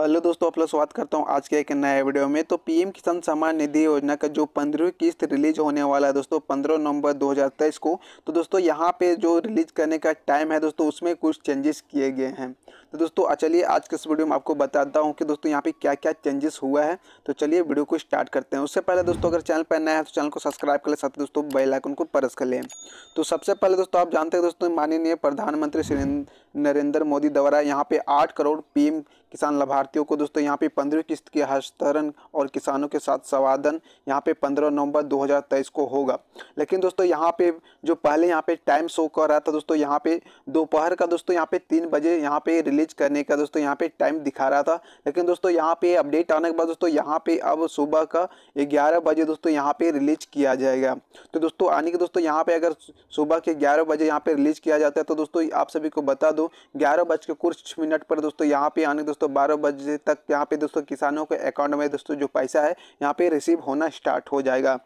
hello दोस्तों आप लोग स्वागत करता हूँ आज के एक नए वीडियो में तो पीएम किसान सम्मान निधि योजना का जो पंद्रहवीं किस्त रिलीज होने वाला है दोस्तों पंद्रह नवंबर 2023 को तो दोस्तों यहाँ पे जो रिलीज करने का टाइम है दोस्तों उसमें कुछ चेंजेस किए गए हैं तो दोस्तों चलिए आज के इस वीडियो में आपको बताता हूँ कि दोस्तों यहाँ पर क्या क्या चेंजेस हुआ है तो चलिए वीडियो को स्टार्ट करते हैं उससे पहले दोस्तों अगर चैनल पर नया है तो चैनल को सब्सक्राइब कर ले साथ दोस्तों बेलाइकन को प्रेस कर लें तो सबसे पहले दोस्तों आप जानते हैं दोस्तों माननीय प्रधानमंत्री श्री नरेंद्र मोदी द्वारा यहाँ पे आठ करोड़ पीएम किसान लाभार्थियों को दोस्तों यहाँ पे पंद्रह किस्त के हस्तरण और किसानों के साथ संवादन यहाँ पे पंद्रह नवंबर 2023 को होगा लेकिन दोस्तों यहाँ पे जो पहले यहाँ पे टाइम शो कर रहा था दोस्तों यहाँ पे दोपहर का दोस्तों यहाँ पे तीन बजे यहाँ पे रिलीज करने का दोस्तों यहाँ पे टाइम दिखा रहा था लेकिन दोस्तों यहाँ पे अपडेट आने के बाद दोस्तों यहाँ पे अब सुबह का ग्यारह बजे दोस्तों यहाँ पे रिलीज किया जाएगा तो दोस्तों आने के दोस्तों यहाँ पे अगर सुबह के ग्यारह बजे यहाँ पे रिलीज किया जाता है तो दोस्तों आप सभी को बता दो ग्यारह बज के कुछ मिनट पर दोस्तों यहाँ पे आने दोस्तों दोस्तों बारह बजे तक यहाँ पे दोस्तों किसानों के अकाउंट में दोस्तों जो पैसा है यहाँ पे रिसीव होना स्टार्ट हो जाएगा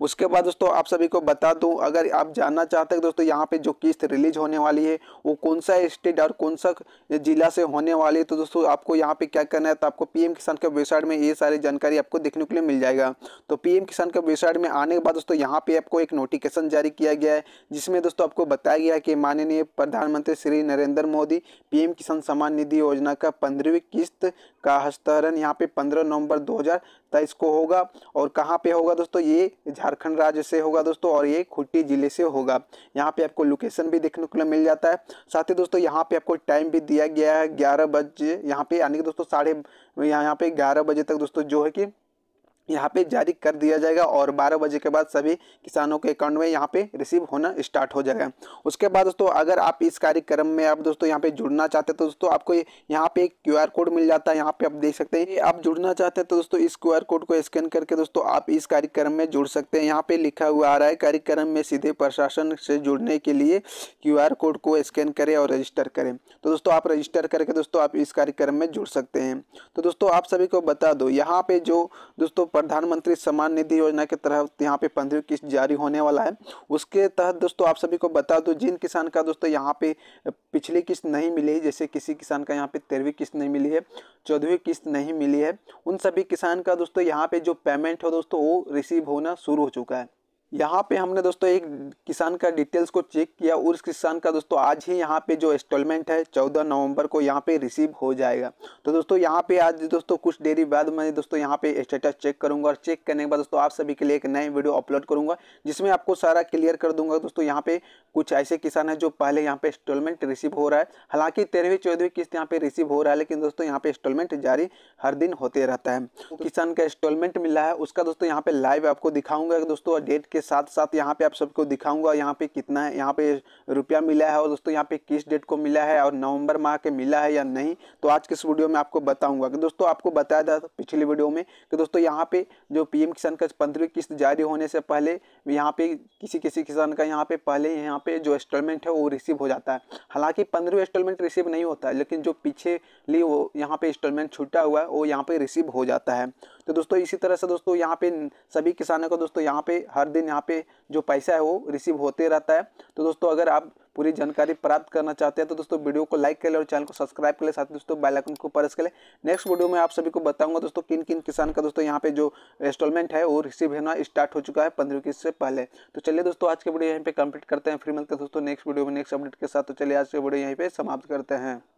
उसके बाद दोस्तों आप सभी को बता दूं अगर आप जानना चाहते हैं दोस्तों यहाँ पे जो किस्त रिलीज होने वाली है वो कौन सा स्टेट और कौन सा जिला से होने वाली है तो दोस्तों आपको यहाँ पे क्या करना है तो आपको पीएम किसान के वेबसाइट में ये सारी जानकारी आपको देखने के लिए मिल जाएगा तो पीएम किसान के वेबसाइट में आने के बाद दोस्तों यहाँ पे आपको एक नोटिफिकेशन जारी किया गया है जिसमें दोस्तों आपको बताया गया कि माननीय प्रधानमंत्री श्री नरेंद्र मोदी पीएम किसान सम्मान निधि योजना का पंद्रहवीं किस्त का हस्तांतरण यहाँ पे पंद्रह नवम्बर दो तो इसको होगा और कहाँ पे होगा दोस्तों ये झारखंड राज्य से होगा दोस्तों और ये खूंटी जिले से होगा यहाँ पे आपको लोकेशन भी देखने को मिल जाता है साथ ही दोस्तों यहाँ पे आपको टाइम भी दिया गया है ग्यारह बजे यहाँ पे यानी कि दोस्तों साढ़े यहाँ पे ग्यारह बजे तक दोस्तों जो है कि यहाँ पे जारी कर दिया जाएगा और 12 बजे के बाद सभी किसानों के अकाउंट में यहाँ पे रिसीव होना स्टार्ट हो जाएगा उसके बाद दोस्तों अगर आप इस कार्यक्रम में आप दोस्तों यहाँ पे जुड़ना चाहते हैं तो दोस्तों आपको यहाँ पे क्यू आर कोड मिल जाता है यहाँ पे आप देख सकते हैं आप जुड़ना चाहते हैं तो दोस्तों इस क्यू आर कोड को स्कैन करके दोस्तों आप इस कार्यक्रम में जुड़ सकते हैं यहाँ पे लिखा हुआ आ रहा है कार्यक्रम में सीधे प्रशासन से जुड़ने के लिए क्यू आर कोड को स्कैन करें और रजिस्टर करें तो दोस्तों आप रजिस्टर करके दोस्तों आप इस कार्यक्रम में जुड़ सकते हैं तो दोस्तों आप सभी को बता दो यहाँ पे जो दोस्तों प्रधानमंत्री सम्मान निधि योजना के तहत यहाँ पे पंद्रह किस्त जारी होने वाला है उसके तहत दोस्तों आप सभी को बता दो जिन किसान का दोस्तों यहाँ पे पिछली किस्त नहीं मिली जैसे किसी किसान का यहाँ पे तेरहवीं किस्त नहीं मिली है चौदहवीं किस्त नहीं मिली है उन सभी किसान का दोस्तों यहाँ पे जो पेमेंट हो दोस्तों वो रिसीव होना शुरू हो चुका है यहाँ पे हमने दोस्तों एक किसान का डिटेल्स को चेक किया और उस किसान का दोस्तों आज ही यहाँ पे जो इंस्टॉलमेंट है चौदह नवंबर को यहाँ पे रिसीव हो जाएगा तो दोस्तों यहाँ पे आज दोस्तों कुछ देरी बाद मैं दोस्तों यहाँ पे स्टेटस चेक करूँगा और चेक करने के बाद दोस्तों आप सभी के लिए एक नए वीडियो अपलोड करूँगा जिसमें आपको सारा क्लियर कर दूंगा दोस्तों यहाँ पे कुछ ऐसे किसान है जो पहले यहाँ पे इंस्टॉलमेंट रिसीव हो रहा है हालांकि तेरहवीं चौदहवीं किस्त यहाँ पे रिसीव हो रहा है लेकिन दोस्तों यहाँ पे इंस्टॉलमेंट जारी हर दिन होते रहता है किसान का इंस्टॉलमेंट मिला है उसका दोस्तों यहाँ पे लाइव आपको दिखाऊंगा दोस्तों डेट के साथ साथ यहाँ पे आप सबको दिखाऊंगा यहाँ पे कितना है यहाँ पे रुपया मिला है और दोस्तों यहाँ पे किस डेट को मिला है और नवंबर माह के मिला है या नहीं तो आज के इस वीडियो में आपको बताऊंगा कि दोस्तों आपको बताया था पिछली वीडियो में कि दोस्तों यहाँ पे जो पीएम किसान का पंद्रहवीं किस्त जारी होने से पहले यहाँ पे किसी किसी किसान का यहाँ पे पहले यहाँ पे जो इंस्टॉलमेंट है वो रिसीव हो जाता है हालांकि पंद्रहवीं इंस्टॉलमेंट रिसीव नहीं होता है लेकिन जो पीछे ली वो यहाँ पे इंस्टॉलमेंट छूटा हुआ है वो यहाँ पे रिसीव हो जाता है तो दोस्तों इसी तरह से दोस्तों यहाँ पे सभी किसानों को दोस्तों यहाँ पे हर दिन यहाँ पे जो पैसा है वो रिसीव होते रहता है तो दोस्तों अगर आप पूरी जानकारी प्राप्त करना चाहते हैं तो दोस्तों वीडियो को लाइक कर ले और चैनल को सब्सक्राइब कर ले साथ ही दोस्तों बेल आइकन को प्रेस कर ले नेक्स्ट वीडियो में आप सभी को बताऊंगा दोस्तों किन किन किसान का दोस्तों यहाँ पे जो इंस्टॉलमेंट है वो रिसीव होना स्टार्ट हो चुका है पंद्रह किस्त से पहले तो चलिए दोस्तों आज के वीडियो यहीं पर कंप्लीट करते हैं फिर मिलते हैं दोस्तों नेक्स्ट वीडियो में नेक्स्ट अपडेट के साथ तो चलिए आज के वीडियो यहीं पर समाप्त करते हैं